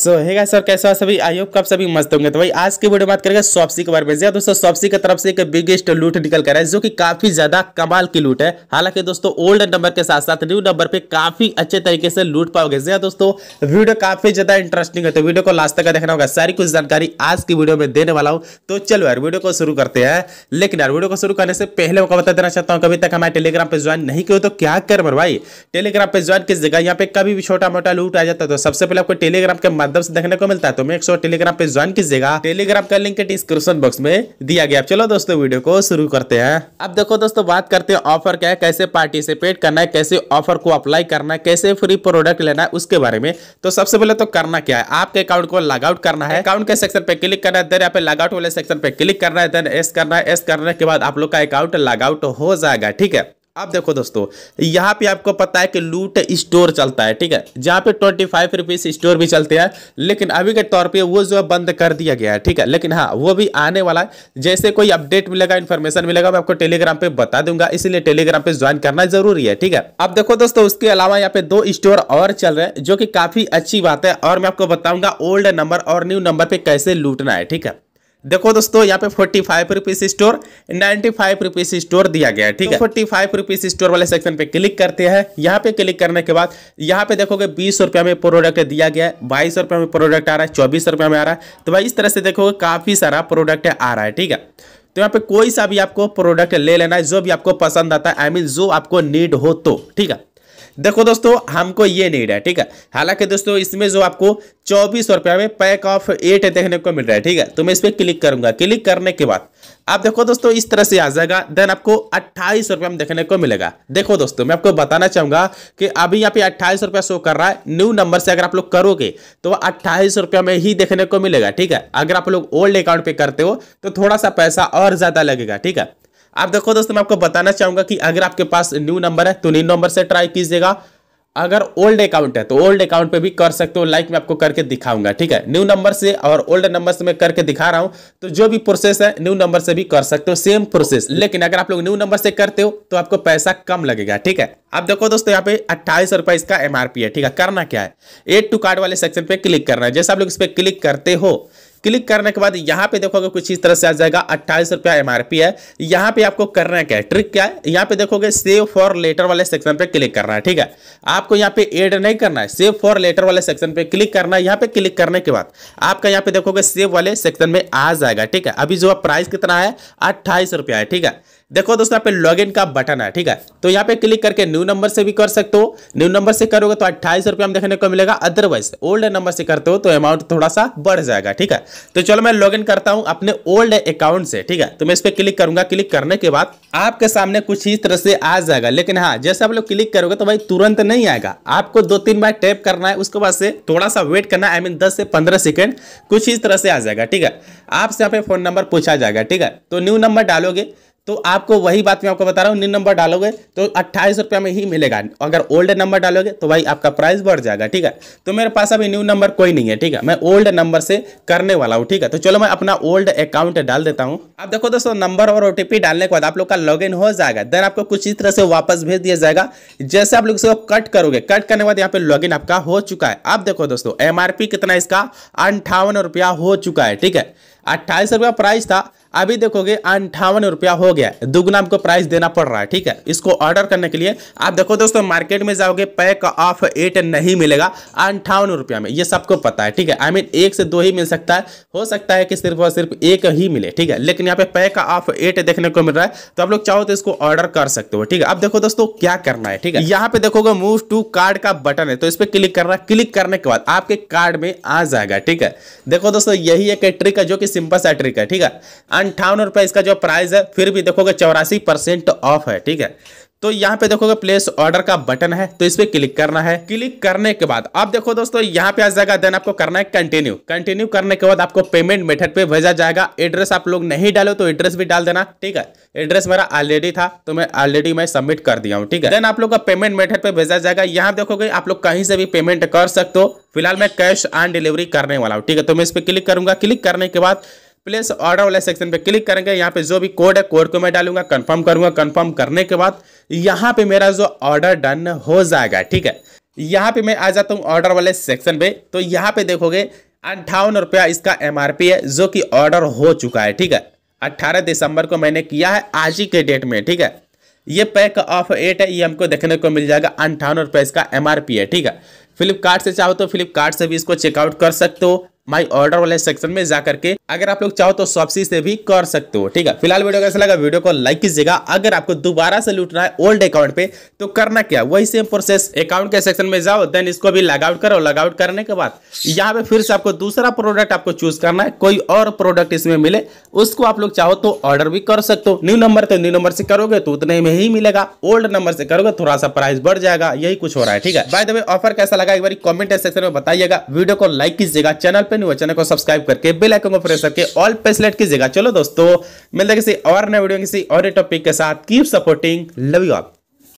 सो so, हेगा sir कैसे हो सभी आई होप कब सभी मस्त होंगे तो भाई आज की वीडियो बात करेंगे सॉप्सी के बारे में जी दोस्तों सॉप्सी की तरफ से एक बिगेस्ट लूट निकल कर है जो कि काफी ज्यादा कमाल की लूट है हालांकि दोस्तों ओल्ड नंबर के साथ साथ न्यू नंबर पे काफी अच्छे तरीके से लूट पाओगे जी दोस्तों वीडियो काफी ज्यादा इंटरेस्टिंग है तो वीडियो को लास्ट तक देखना होगा सारी कुछ जानकारी आज की वीडियो में देने वाला हूँ तो चलो यार वीडियो को शुरू करते हैं लेकिन यार वीडियो को शुरू करने से पहले मैं बता देना चाहता हूँ कभी तक हमारे टेलीग्राम पे ज्वाइन नहीं किया तो क्या कर भाई टेलीग्राम पे ज्वाइन किस जगह यहाँ पे कभी भी छोटा मोटा लूट आ जाता है तो सबसे पहले आपको टेलीग्राम के माध्यम से देखने को मिलता है तो मेक श्योर टेलीग्राम पे ज्वाइन कीजिएगा टेलीग्राम का लिंक डिस्क्रिप्शन बॉक्स में दिया गया चलो दोस्तों वीडियो को शुरू करते हैं अब देखो दोस्तों बात करते हैं ऑफर क्या है कैसे पार्टिसिपेट करना है कैसे ऑफर को अप्लाई करना है कैसे फ्री प्रोडक्ट लेना है उसके बारे में तो सबसे पहले तो करना क्या है आपके अकाउंट को लॉग आउट करना है अकाउंट के सेक्शन पे क्लिक करना है देन यहाँ पे लॉग आउट वाले सेक्शन पे क्लिक करना है देन एस करना है एस करने के बाद आप लोग का अकाउंट लॉग आउट हो जाएगा ठीक है अब देखो दोस्तों यहाँ पे आपको पता है कि लूट स्टोर चलता है ठीक है जहाँ पे ट्वेंटी फाइव रुपीज स्टोर भी चलते हैं लेकिन अभी के तौर पे वो जो है बंद कर दिया गया है ठीक है लेकिन हाँ वो भी आने वाला है जैसे कोई अपडेट मिलेगा इन्फॉर्मेशन मिलेगा मैं आपको टेलीग्राम पे बता दूंगा इसलिए टेलीग्राम पे ज्वाइन करना जरूरी है ठीक है अब देखो दोस्तों उसके अलावा यहाँ पे दो स्टोर और चल रहे हैं जो कि काफी अच्छी बात है और मैं आपको बताऊंगा ओल्ड नंबर और न्यू नंबर पर कैसे लूटना है ठीक है देखो दोस्तों यहाँ पे forty five rupees store ninety five rupees store दिया गया है ठीक तो है फोर्टी फाइव रुपीज स्टोर वाले सेक्शन पे क्लिक करते हैं यहाँ पे क्लिक करने के बाद यहाँ पे देखोगे बीस रुपया में प्रोडक्ट दिया गया है बाईस रुपया में प्रोडक्ट आ रहा है चौबीस रुपया में आ रहा है तो भाई इस तरह से देखोगे काफी सारा प्रोडक्ट आ रहा है ठीक है तो यहाँ पे कोई सा भी आपको प्रोडक्ट ले लेना है जो भी आपको पसंद आता है आई I मीन mean, जो आपको नीड हो तो ठीक है देखो दोस्तों हमको ये नीड है ठीक है हालांकि दोस्तों इसमें जो आपको चौबीस रुपया में पैक ऑफ एट देखने को मिल रहा है ठीक है तो मैं इस पर क्लिक करूंगा क्लिक करने के बाद आप देखो दोस्तों इस तरह से आ जाएगा देन आपको अट्ठाईस रुपया में देखने को मिलेगा देखो दोस्तों मैं आपको बताना चाहूंगा कि अभी यहाँ पे अट्ठाईस रुपया शो कर रहा है न्यू नंबर से अगर आप लोग करोगे तो अट्ठाईस रुपया में ही देखने को मिलेगा ठीक है अगर आप लोग ओल्ड अकाउंट पे करते हो तो थोड़ा सा पैसा और ज्यादा लगेगा ठीक है आप देखो दोस्तों मैं आपको बताना चाहूंगा कि अगर आपके पास न्यू नंबर है तो न्यू नंबर से ट्राई कीजिएगा अगर ओल्ड अकाउंट है तो ओल्ड अकाउंट पे भी कर सकते हो लाइक मैं आपको करके दिखाऊंगा ठीक है न्यू नंबर से और ओल्ड नंबर से मैं करके दिखा रहा हूं तो जो भी प्रोसेस है न्यू नंबर से भी कर सकते हो सेम प्रोसेस लेकिन अगर आप लोग न्यू नंबर से करते हो तो आपको पैसा कम लगेगा ठीक है अब देखो दोस्तों यहाँ पे अट्ठाईस रुपए इसका एमआरपी है ठीक है करना क्या है एड टू कार्ड वाले सेक्शन पे क्लिक करना है जैसे आप लोग इस पर क्लिक करते हो क्लिक करने के बाद यहाँ पे देखोगे कुछ इस तरह से आ जाएगा अट्ठाईस रुपया एम है यहाँ पे आपको करना क्या है ट्रिक क्या है यहाँ पे देखोगे सेव फॉर लेटर वाले सेक्शन पे क्लिक करना है ठीक है आपको यहाँ पे एड नहीं करना है सेव फॉर लेटर वाले सेक्शन पे क्लिक करना है यहाँ पे क्लिक करने के बाद आपका यहाँ पे देखोगे सेव वाले सेक्शन में आ जाएगा ठीक है अभी जो प्राइस कितना है अट्ठाईस है ठीक है देखो दोस्तों यहाँ पे लॉगिन का बटन है ठीक है तो यहाँ पे क्लिक करके न्यू नंबर से भी कर सकते हो न्यू नंबर से करोगे तो अट्ठाईस रुपया देखने को मिलेगा अदरवाइज ओल्ड नंबर से करते हो तो अमाउंट थोड़ा सा बढ़ जाएगा ठीक है तो चलो मैं लॉग करता हूँ अपने ओल्ड अकाउंट से ठीक है तो मैं इस पर क्लिक करूंगा क्लिक करने के बाद आपके सामने कुछ इस तरह से आ जाएगा लेकिन हाँ जैसे आप लोग क्लिक करोगे तो भाई तुरंत नहीं आएगा आपको दो तीन बार टैप करना है उसके बाद से थोड़ा सा वेट करना आई मीन दस से पंद्रह सेकेंड कुछ इस तरह से आ जाएगा ठीक है आपसे यहाँ पे फोन नंबर पूछा जाएगा ठीक है तो न्यू नंबर डालोगे तो आपको वही बात मैं आपको बता रहा हूँ न्यू नंबर डालोगे तो अट्ठाईस रुपया में ही मिलेगा अगर ओल्ड नंबर डालोगे तो भाई आपका प्राइस बढ़ जाएगा ठीक है तो मेरे पास अभी न्यू नंबर कोई नहीं है ठीक है मैं ओल्ड नंबर से करने वाला हूँ ठीक है तो चलो मैं अपना ओल्ड अकाउंट डाल देता हूँ आप देखो दोस्तों नंबर और ओ डालने के बाद आप लोग का लॉग हो जाएगा देन आपको कुछ इस तरह से वापस भेज दिया जाएगा जैसे आप लोग इसको कट करोगे कट करने के बाद यहाँ पे लॉग आपका हो चुका है आप देखो दोस्तों एम कितना इसका अंठावन हो चुका है ठीक है अट्ठाईस प्राइस था अभी देखोगे अंठावन रुपया हो गया दुगुना आपको प्राइस देना पड़ रहा है ठीक है इसको ऑर्डर करने के लिए आप देखो दोस्तों मार्केट में जाओगे पैक ऑफ एट नहीं मिलेगा अंठावन रुपया में ये सबको पता है ठीक है आई I मीन mean, एक से दो ही मिल सकता है हो सकता है कि सिर्फ और सिर्फ एक ही मिले ठीक है लेकिन यहाँ पे पैक ऑफ एट देखने को मिल रहा है तो आप लोग चाहो तो इसको ऑर्डर कर सकते हो ठीक है अब देखो दोस्तों क्या करना है ठीक है यहाँ पे देखोगे मूव टू कार्ड का बटन है तो इस पर क्लिक करना क्लिक करने के बाद आपके कार्ड में आ जाएगा ठीक है देखो दोस्तों यही एक ट्रिक है जो कि सिंपल सा ट्रिक है ठीक है अंठावन रुपये इसका जो प्राइस है फिर भी देखोगे चौरासी परसेंट ऑफ है ठीक है तो यहाँ पे देखोगे प्लेस ऑर्डर का बटन है तो इस पर क्लिक करना है क्लिक करने के बाद आप देखो दोस्तों यहाँ पे आ जाएगा देन आपको करना है कंटिन्यू कंटिन्यू करने के बाद आपको पेमेंट मेथड पे भेजा जाएगा एड्रेस आप लोग नहीं डालो तो एड्रेस भी डाल देना ठीक है एड्रेस मेरा ऑलरेडी था तो मैं ऑलरेडी मैं सबमिट कर दिया हूँ ठीक है देन आप लोग का पेमेंट मेथड पे भेजा जाएगा यहाँ देखोगे आप लोग कहीं से भी पेमेंट कर सकते हो फिलहाल मैं कैश ऑन डिलीवरी करने वाला हूँ ठीक है तो मैं इस पर क्लिक करूंगा क्लिक करने के बाद प्लेस ऑर्डर वाले सेक्शन पे क्लिक करेंगे यहाँ पे जो भी कोड है कोड को मैं डालूंगा कंफर्म करूंगा कंफर्म करने के बाद यहाँ पे मेरा जो ऑर्डर डन हो जाएगा ठीक है यहाँ पे मैं आ जाता हूँ ऑर्डर वाले सेक्शन पे तो यहाँ पे देखोगे अंठावन रुपया इसका एम है जो कि ऑर्डर हो चुका है ठीक है अट्ठारह दिसंबर को मैंने किया है आज ही के डेट में ठीक है ये पैक ऑफ एट है ये हमको देखने को मिल जाएगा अंठावन रुपये इसका एम है ठीक है फ्लिपकार्ट से चाहो तो फ्लिपकार्ट से भी इसको चेकआउट कर सकते हो माय ऑर्डर वाले सेक्शन में जाकर के अगर आप लोग चाहो तो सॉपसी से भी कर सकते हो ठीक है फिलहाल वीडियो कैसा लगा वीडियो को लाइक कीजिएगा अगर आपको दोबारा से लूटना है ओल्ड अकाउंट पे तो करना क्या वही सेम प्रोसेस अकाउंट के सेक्शन में जाओ देन इसको भी लगआउट करो लगआउट करने के बाद यहाँ पे फिर से आपको दूसरा प्रोडक्ट आपको चूज करना है कोई और प्रोडक्ट इसमें मिले उसको आप लोग चाहो तो ऑर्डर भी कर सकते हो न्यू नंबर तो न्यू नंबर से करोगे तो उतने में ही मिलेगा ओल्ड नंबर से करोगे थोड़ा सा प्राइस बढ़ जाएगा यही कुछ हो रहा है ठीक है बाय द वे ऑफर कैसा लगा एक बार कॉमेंट सेक्शन में बताइएगा वीडियो को लाइक कीजिएगा चैनल पे न्यू चैनल को सब्सक्राइब करके बेल आइकन को प्रेस करके ऑल पे सिलेक्ट कीजिएगा चलो दोस्तों मिलते किसी और नए वीडियो किसी और टॉपिक के साथ keep supporting love you all